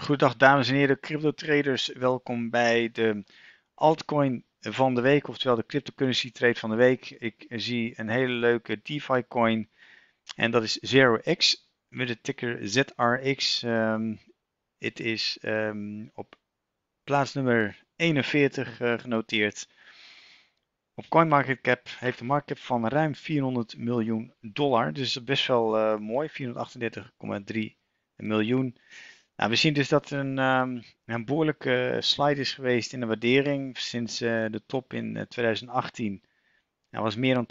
Goedendag dames en heren, crypto traders. Welkom bij de altcoin van de week, oftewel de cryptocurrency trade van de week. Ik zie een hele leuke DeFi coin en dat is Zero x met de ticker ZRX. Ehm, het is ehm, op plaats nummer 41 eh, genoteerd. Op CoinMarketCap heeft de marktcap van ruim 400 miljoen dollar. Dus best wel eh, mooi, 438,3 miljoen. Nou, we zien dus dat er een, ehm, een, behoorlijke slide is geweest in de waardering sinds eh, de top in 2018. Eh, dat nou, was meer dan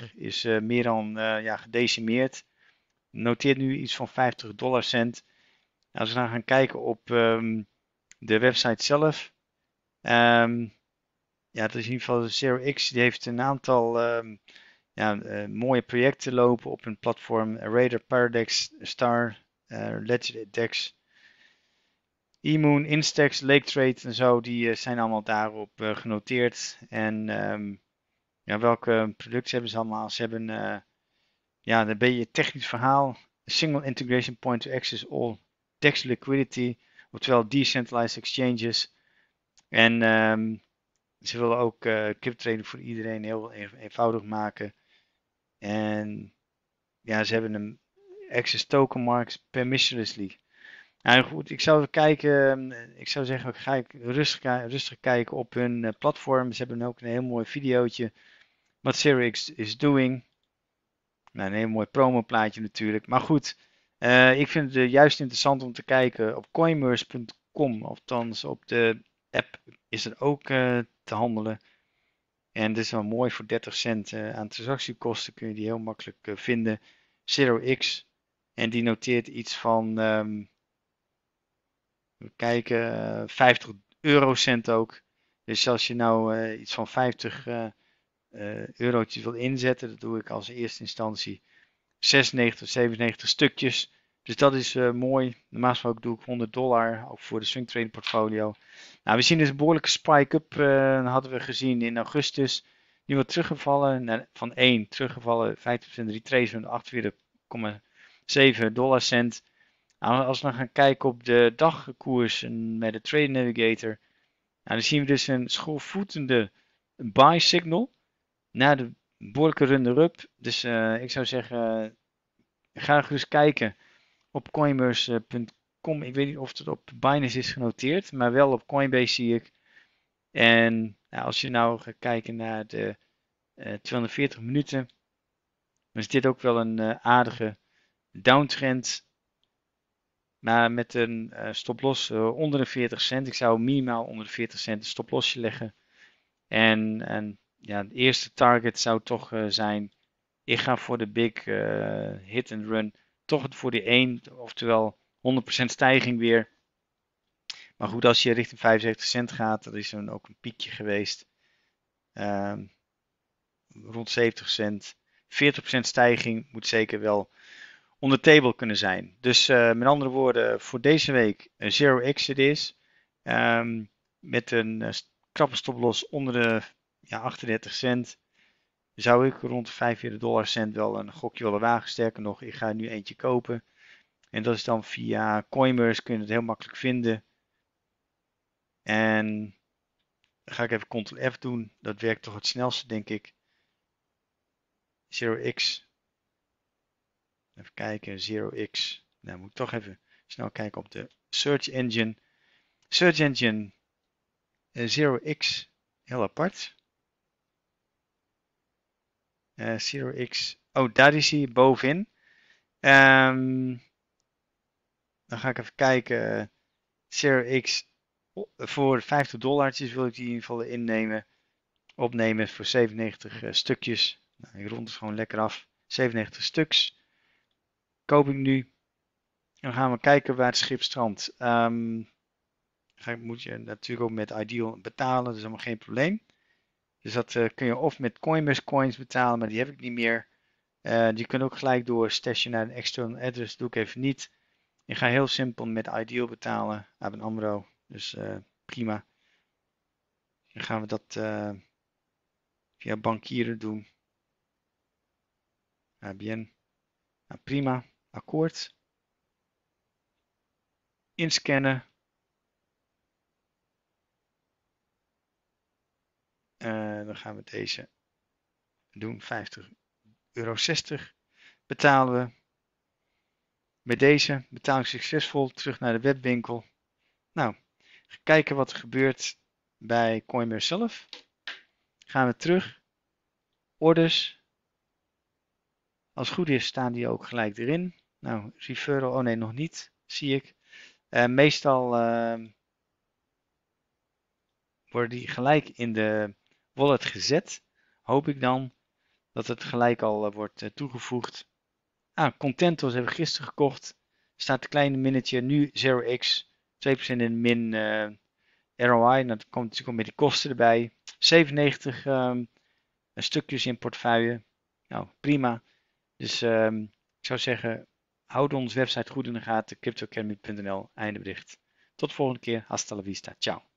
2,40, is eh, meer dan ja, gedecimeerd. Noteert nu iets van 50 dollar Nou, als we dan gaan kijken op ehm, de website zelf. Um, ja, dat is in ieder geval Zero X. Die heeft een aantal ja, mooie projecten lopen op hun platform. Radar, Paradox, Star, uh, Ledger Dex. Emoon, Instax, Lake Trade en zo, die eh, zijn allemaal daarop eh, genoteerd. En ehm, ja, welke producten hebben ze allemaal? Ze hebben eh, ja, beetje ben je technisch verhaal, single integration point to access all dex liquidity, oftewel decentralized exchanges. En ehm, ze willen ook uh, crypto voor iedereen heel eenvoudig maken. En ja, ze hebben een access token marks permissionlessly. Nou goed, ik zou kijken, ehm, ik zou zeggen, ik ga ik rustig, rustig kijken op hun eh, platform. Ze hebben ook een heel mooi videootje, wat X is doing. Nou, een heel mooi promoplaatje natuurlijk. Maar goed, eh, ik vind het eh, juist interessant om te kijken op coinmerce.com, althans op de app is er ook te handelen. En dit is wel mooi voor 30 cent aan transactiekosten kun je die heel makkelijk vinden. 0x en die noteert iets van... Ehm, kijken, 50 eh, eurocent ook. Dus als je nou eh, iets van 50 uh, uh, eurotjes wil inzetten, dat doe ik als eerste instantie 96, 97 stukjes. Dus dat is eh, mooi. Normaal gesproken doe ik 100 dollar, ook voor de swing trading portfolio. Nou, we zien dus een behoorlijke spike-up, hadden we gezien in augustus. Nu wat teruggevallen, van 1 teruggevallen, 50% retracement, 48,7 dollar cent. Nou, als we dan gaan kijken op de dagkoers met de Trade Navigator, nou, dan zien we dus een schoolvoetende buy signal na de behoorlijke run up Dus eh, ik zou zeggen, ga eens kijken op coinbase.com. Ik weet niet of het op Binance is genoteerd, maar wel op Coinbase zie ik. En nou, als je nou gaat kijken naar de uh, eh, 240 minuten, dan is dit ook wel een eh, aardige downtrend maar met een eh, stoploss eh, onder de 40 cent, ik zou minimaal onder de 40 cent een stoplossje leggen. En, en ja, het eerste target zou toch eh, zijn, ik ga voor de big hit and run, toch voor die 1, oftewel 100% stijging weer. Maar goed, als je richting 75 cent gaat, dat is dan ook een piekje geweest. Ehm, rond 70 cent. 40% stijging moet zeker wel on the table kunnen zijn. Dus eh, met andere woorden, voor deze week een zero exit is. Ehm, met een eh, krappe stoploss onder de ja, 38 cent zou ik rond de 45 dollar cent wel een gokje willen wagen. Sterker nog, ik ga nu eentje kopen. En dat is dan via Coinbase, kun je het heel makkelijk vinden. En dan ga ik even Ctrl F doen. Dat werkt toch het snelste, denk ik. 0x Even kijken, 0x. Nou moet ik toch even snel kijken op de search engine. Search engine uh, eh, 0x, heel apart. Uh, eh, 0x, oh daar is hij bovenin. Ehm, dan ga ik even kijken. 0x eh, voor 50 dollar wil ik die in ieder geval innemen. Opnemen voor 97 stukjes. Nou, ik rond het gewoon lekker af. 97 stuks koop ik nu. En dan gaan we kijken waar het schip strandt. Um, ehm, dan moet je natuurlijk ook met Ideal betalen, dat is helemaal geen probleem. Dus dat eh, kun je of met Coinbase coins betalen, maar die heb ik niet meer. Eh, die kunnen ook gelijk door station naar een external address, doe ik even niet. Ik ga heel simpel met Ideal betalen, Hebben AMRO, dus eh, prima. Dan gaan we dat via bankieren doen. ABN, nou, prima akkoord inscannen. En eh, dan gaan we deze doen. 50 euro 60 betalen we. Met deze betaling succesvol terug naar de webwinkel. Nou, kijken wat er gebeurt bij Coinbase zelf. Gaan we terug. Orders. Als het goed is staan die ook gelijk erin. Nou, referral, oh nee, nog niet, zie ik. Eh, meestal ehm, worden die gelijk in de wallet gezet. Hoop ik dan dat het gelijk al eh, wordt eh, toegevoegd. Ah, Contentos hebben we gisteren gekocht. Staat een kleine minnetje, nu 0x, 2% in min ROI. Nou, dat komt natuurlijk met die kosten erbij. 97 ehm, stukjes in portefeuille. Nou, prima. Dus ehm, ik zou zeggen, Houd onze website goed in de gaten, cryptoacademy.nl. Einde bericht. Tot de volgende keer. Hasta la vista. Ciao.